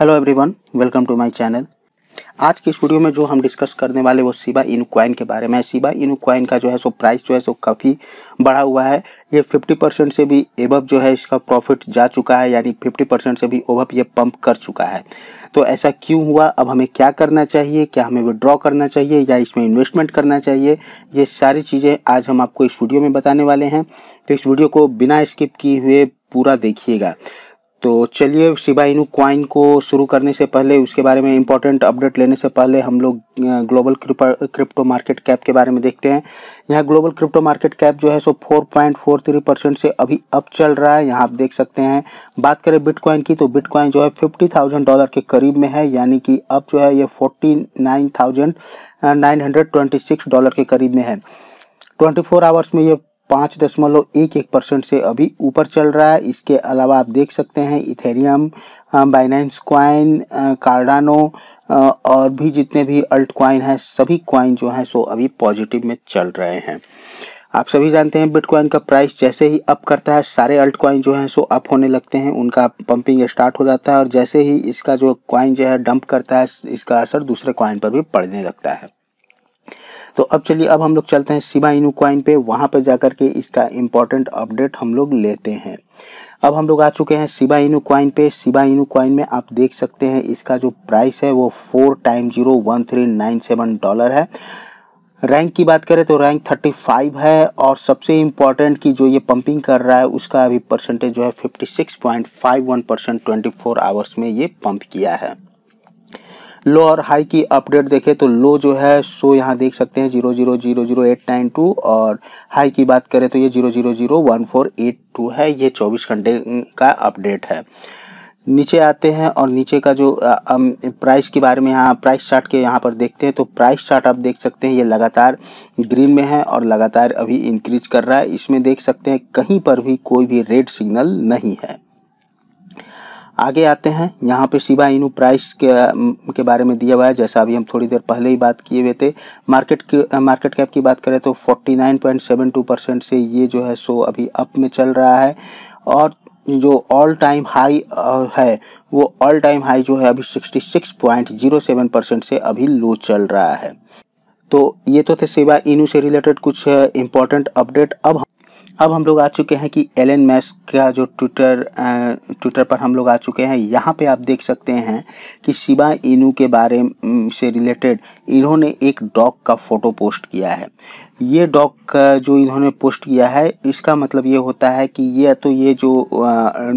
hello everyone welcome to my channel आज के इस वीडियो में जो हम डिस्कस करने वाले वो सिबा इनू क्वाइन के बारे में सिबा इनू क्वाइन का जो है सो प्राइस जो है सो काफ़ी बढ़ा हुआ है ये 50 परसेंट से भी एबव जो है इसका प्रॉफिट जा चुका है यानी 50 परसेंट से भी ओबव ये पंप कर चुका है तो ऐसा क्यों हुआ अब हमें क्या करना चाहिए क्या हमें विड्रॉ करना चाहिए या इसमें इन्वेस्टमेंट करना चाहिए ये सारी चीज़ें आज हम आपको इस वीडियो में बताने वाले हैं तो इस वीडियो को बिना स्किप किए हुए पूरा देखिएगा तो चलिए शिबा इनू क्वाइन को शुरू करने से पहले उसके बारे में इंपॉर्टेंट अपडेट लेने से पहले हम लोग ग्लोबल क्रिप्टो मार्केट कैप के बारे में देखते हैं यहाँ ग्लोबल क्रिप्टो मार्केट कैप जो है सो 4.43 परसेंट से अभी अप चल रहा है यहाँ आप देख सकते हैं बात करें बिटकॉइन की तो बिटकॉइन जो है फिफ्टी थाउजेंड डॉलर के करीब में है यानी कि अब जो है ये forty nine thousand nine hundred twenty six dollar के करीब में है ट्वेंटी फोर आवर्स में ये पाँच दशमलव एक एक परसेंट से अभी ऊपर चल रहा है इसके अलावा आप देख सकते हैं इथेरियम बाइनेंस क्वाइन कार्डानो और भी जितने भी अल्ट क्वाइन हैं सभी क्वाइन जो हैं सो अभी पॉजिटिव में चल रहे हैं आप सभी जानते हैं बिटकॉइन का प्राइस जैसे ही अप करता है सारे अल्ट क्वाइन जो हैं सो अप होने लगते हैं उनका पंपिंग स्टार्ट हो जाता है और जैसे ही इसका जो क्वाइन जो है डंप करता है इसका असर दूसरे क्वाइन पर भी पड़ने लगता है तो अब चलिए अब हम लोग चलते हैं सिबा इनू क्वाइन पे वहाँ पर जाकर के इसका इम्पोर्टेंट अपडेट हम लोग लेते हैं अब हम लोग आ चुके हैं सिबा इनू क्वाइन पे सिबा इनू क्वाइन में आप देख सकते हैं इसका जो प्राइस है वो four time zero one three nine seven dollar है रैंक की बात करें तो रैंक थर्टी फाइव है और सबसे इम्पॉर्टेंट कि जो ये पंपिंग कर रहा है उसका अभी परसेंटेज जो है fifty six point five one percent twenty four hours में ये पंप किया है लो और हाई की अपडेट देखें तो लो जो है सो यहाँ देख सकते हैं zero zero zero zero eight nine two और हाई की बात करें तो ये zero zero zero one four eight two है ये चौबीस घंटे का अपडेट है नीचे आते हैं और नीचे का जो प्राइस के बारे में यहाँ प्राइस चार्ट के यहाँ पर देखते हैं तो प्राइस चार्ट आप देख सकते हैं ये लगातार ग्रीन में है और लगातार अभी इंक्रीज कर रहा है इसमें देख सकते हैं कहीं पर भी कोई भी रेड सिग्नल नहीं है आगे आते हैं यहाँ पे शिवा इनु प्राइस के के बारे में दिया हुआ है जैसा अभी हम थोड़ी देर पहले ही बात किए हुए थे मार्केट के मार्केट कैप की बात करें तो 49.72 परसेंट से ये जो है सो अभी अप में चल रहा है और जो ऑल टाइम हाई है वो ऑल टाइम हाई जो है अभी 66.07 परसेंट से अभी लो चल रहा है तो ये तो थे सेवा इनू से रिलेटेड कुछ इम्पोर्टेंट अपडेट अब अब हम लोग आ चुके हैं कि एलन मैस का जो ट्विटर ट्विटर पर हम लोग आ चुके हैं यहाँ पे आप देख सकते हैं कि शिवा इनू के बारे से रिलेटेड इन्होंने एक डॉग का फ़ोटो पोस्ट किया है ये डॉग का जो इन्होंने पोस्ट किया है इसका मतलब ये होता है कि ये तो ये जो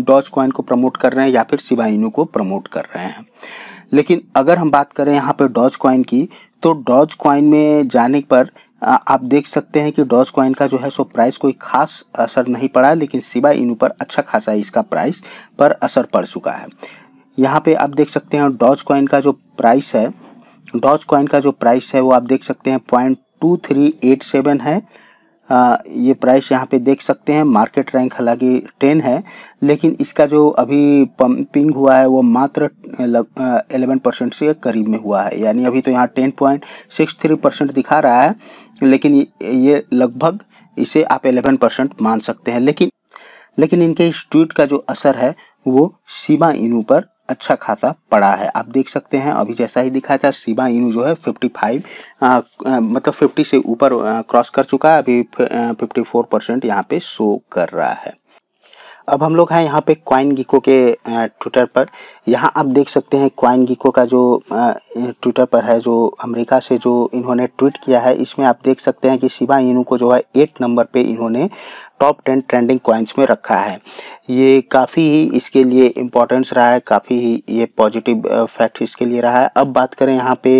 डॉज कॉइन को प्रमोट कर रहे हैं या फिर शिवा इनू को प्रमोट कर रहे हैं लेकिन अगर हम बात करें यहाँ पर डॉज कॉइन की तो डॉज कॉइन में जाने पर आप देख सकते हैं कि डॉज कॉइन का जो है सो प्राइस कोई खास असर नहीं पड़ा है लेकिन सिवाय इन ऊपर अच्छा खासा इसका प्राइस पर असर पड़ चुका है यहाँ पे आप देख सकते हैं डॉज कॉइन का जो प्राइस है डॉज कॉइन का जो प्राइस है वो आप देख सकते हैं point two three eight seven है आ, ये प्राइस यहाँ पे देख सकते हैं मार्केट रैंक हालांकि टेन है लेकिन इसका जो अभी पंपिंग हुआ है वो मात्र एलेवन परसेंट से करीब में हुआ है यानी अभी तो यहाँ ten point six three percent दिखा रहा है लेकिन ये लगभग इसे आप एलेवन परसेंट मान सकते हैं लेकिन लेकिन इनके इस ट्वीट का जो असर है वो सीमा इनू पर अच्छा खासा पड़ा है आप देख सकते हैं अभी जैसा ही दिखाया था शिबा इनू जो है 55 आ, मतलब 50 से ऊपर क्रॉस कर चुका है अभी फिफ्टी फोर परसेंट यहाँ पे शो कर रहा है अब हम लोग हैं यहाँ पे क्वाइन गिको के ट्विटर पर यहाँ आप देख सकते हैं क्वाइन गिको का जो ट्विटर पर है जो अमेरिका से जो इन्होंने ट्वीट किया है इसमें आप देख सकते हैं कि शिवा इनू को जो है एट नंबर पे इन्होंने टॉप टेन ट्रेंडिंग कॉइन्स में रखा है ये काफ़ी ही इसके लिए इम्पोर्टेंस रहा है काफ़ी ही ये पॉजिटिव फैक्ट इसके लिए रहा है अब बात करें यहाँ पे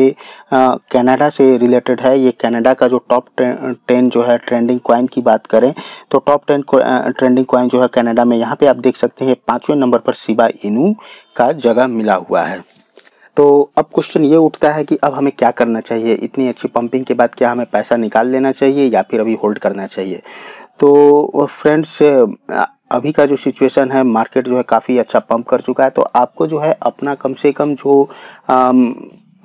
कनाडा से रिलेटेड है ये कनाडा का जो टॉप टेन जो है ट्रेंडिंग कॉइन की बात करें तो टॉप टेन ट्रेंडिंग कॉइन जो है कनाडा में यहाँ पे आप देख सकते हैं पाँचवें नंबर पर सिबा इनू का जगह मिला हुआ है तो अब क्वेश्चन ये उठता है कि अब हमें क्या करना चाहिए इतनी अच्छी पंपिंग के बाद क्या हमें पैसा निकाल लेना चाहिए या फिर अभी होल्ड करना चाहिए तो फ्रेंड्स अभी का जो सिचुएशन है मार्केट जो है काफ़ी अच्छा पंप कर चुका है तो आपको जो है अपना कम से कम जो आम,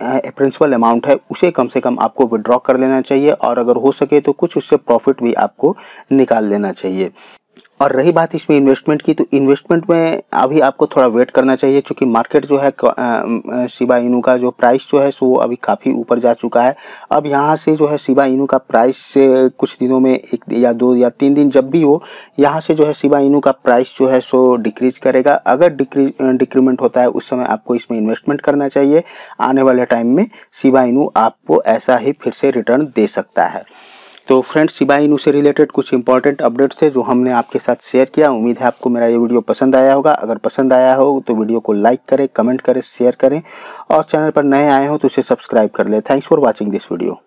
प्रिंसिपल अमाउंट है उसे कम से कम आपको विड्रॉ कर लेना चाहिए और अगर हो सके तो कुछ उससे प्रॉफिट भी आपको निकाल लेना चाहिए और रही बात इसमें इन्वेस्टमेंट की तो इन्वेस्टमेंट में अभी आपको थोड़ा वेट करना चाहिए क्योंकि मार्केट जो है शिबा इनू का जो प्राइस जो है सो वो अभी काफ़ी ऊपर जा चुका है अब यहाँ से जो है शिबा इनू का प्राइस कुछ दिनों में एक या दो या तीन दिन जब भी हो यहाँ से जो है शिबा इनू का प्राइस जो है सो डिक्रीज करेगा अगर डिक्रीज डिक्रीमेंट होता है उस समय आपको इसमें इन्वेस्टमेंट करना चाहिए आने वाले टाइम में शिबा इनू आपको ऐसा ही फिर से रिटर्न दे सकता है तो फ्रेंड्स सिबाई इनू से रिलेटेड कुछ इंपॉर्टेंट अपडेट्स थे जो हमने आपके साथ शेयर किया उम्मीद है आपको मेरा ये वीडियो पसंद आया होगा अगर पसंद आया हो तो वीडियो को लाइक करें कमेंट करें शेयर करें और चैनल पर नए आए हो तो उसे सब्सक्राइब कर लें thanks for watching this video